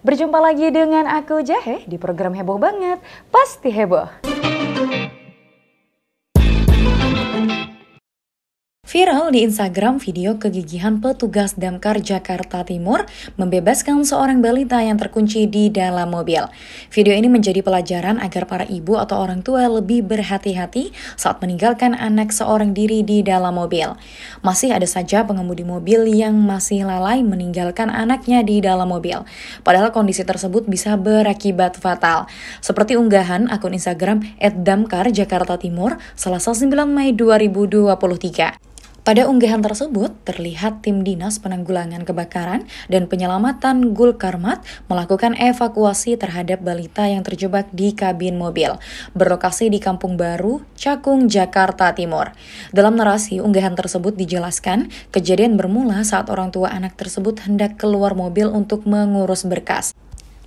Berjumpa lagi dengan aku Jahe di program Heboh Banget, pasti heboh. Viral di Instagram video kegigihan petugas Damkar Jakarta Timur membebaskan seorang balita yang terkunci di dalam mobil. Video ini menjadi pelajaran agar para ibu atau orang tua lebih berhati-hati saat meninggalkan anak seorang diri di dalam mobil. Masih ada saja pengemudi mobil yang masih lalai meninggalkan anaknya di dalam mobil. Padahal kondisi tersebut bisa berakibat fatal. Seperti unggahan akun Instagram @damkarjakartatimur Selasa 9 Mei 2023. Pada unggahan tersebut, terlihat tim Dinas Penanggulangan Kebakaran dan Penyelamatan Gul Karmat melakukan evakuasi terhadap balita yang terjebak di kabin mobil, berlokasi di Kampung Baru, Cakung, Jakarta Timur. Dalam narasi, unggahan tersebut dijelaskan, kejadian bermula saat orang tua anak tersebut hendak keluar mobil untuk mengurus berkas.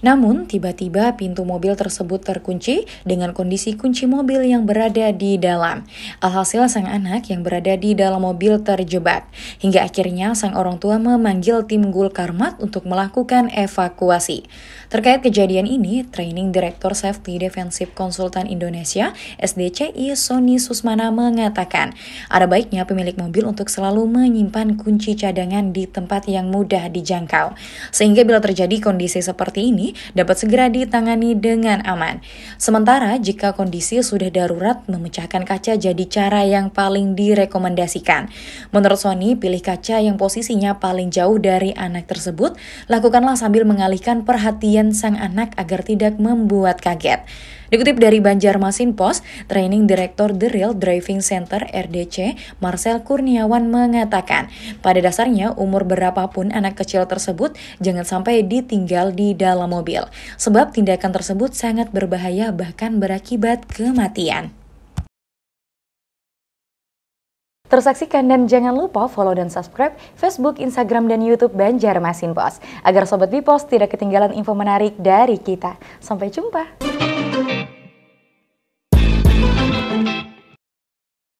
Namun, tiba-tiba pintu mobil tersebut terkunci dengan kondisi kunci mobil yang berada di dalam. Alhasil, sang anak yang berada di dalam mobil terjebak. Hingga akhirnya sang orang tua memanggil tim Gul Karmat untuk melakukan evakuasi. Terkait kejadian ini, Training Director Safety Defensive Konsultan Indonesia, SDCI Sony Susmana mengatakan, ada baiknya pemilik mobil untuk selalu menyimpan kunci cadangan di tempat yang mudah dijangkau. Sehingga bila terjadi kondisi seperti ini, dapat segera ditangani dengan aman. Sementara jika kondisi sudah darurat, memecahkan kaca jadi cara yang paling direkomendasikan. Menurut Sony, pilih kaca yang posisinya paling jauh dari anak tersebut, lakukanlah sambil mengalihkan perhatian sang anak agar tidak membuat kaget. Dikutip dari Banjarmasin Post, Training Director The Real Driving Center RDC, Marcel Kurniawan mengatakan, pada dasarnya umur berapapun anak kecil tersebut jangan sampai ditinggal di dalam mobil, sebab tindakan tersebut sangat berbahaya bahkan berakibat kematian. Tersaksikan dan jangan lupa follow dan subscribe Facebook, Instagram, dan Youtube Banjarmasin Pos. Agar Sobat Bipos tidak ketinggalan info menarik dari kita. Sampai jumpa! Thank you.